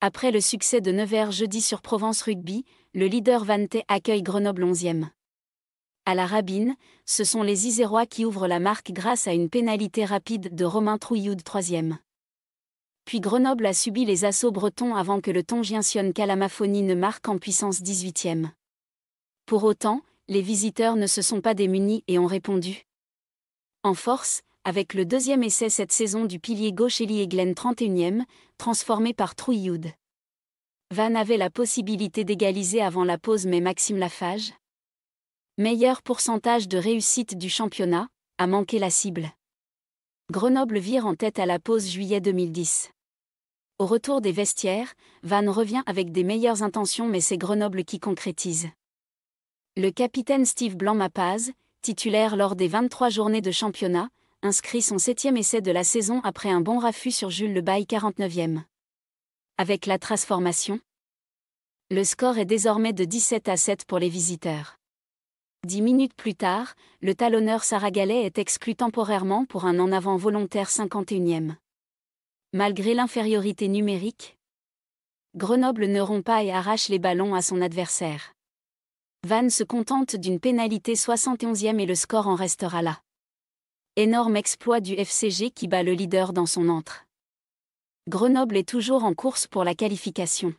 Après le succès de Nevers jeudi sur Provence Rugby, le leader Vante accueille Grenoble 11e. À la Rabine, ce sont les Isérois qui ouvrent la marque grâce à une pénalité rapide de Romain Trouilloud 3e. Puis Grenoble a subi les assauts bretons avant que le Tongien Sion ne marque en puissance 18e. Pour autant, les visiteurs ne se sont pas démunis et ont répondu. En force, avec le deuxième essai cette saison du pilier gauche Eli Eglen 31e, transformé par Trouilloud. Van avait la possibilité d'égaliser avant la pause mais Maxime Lafage Meilleur pourcentage de réussite du championnat, a manqué la cible. Grenoble vire en tête à la pause juillet 2010. Au retour des vestiaires, Van revient avec des meilleures intentions mais c'est Grenoble qui concrétise. Le capitaine Steve Blanc-Mapaz, titulaire lors des 23 journées de championnat, inscrit son septième essai de la saison après un bon raffut sur Jules Le Bail 49e. Avec la transformation, le score est désormais de 17 à 7 pour les visiteurs. Dix minutes plus tard, le talonneur Saragalais est exclu temporairement pour un en avant volontaire 51e. Malgré l'infériorité numérique, Grenoble ne rompt pas et arrache les ballons à son adversaire. Vannes se contente d'une pénalité 71e et le score en restera là. Énorme exploit du FCG qui bat le leader dans son antre. Grenoble est toujours en course pour la qualification.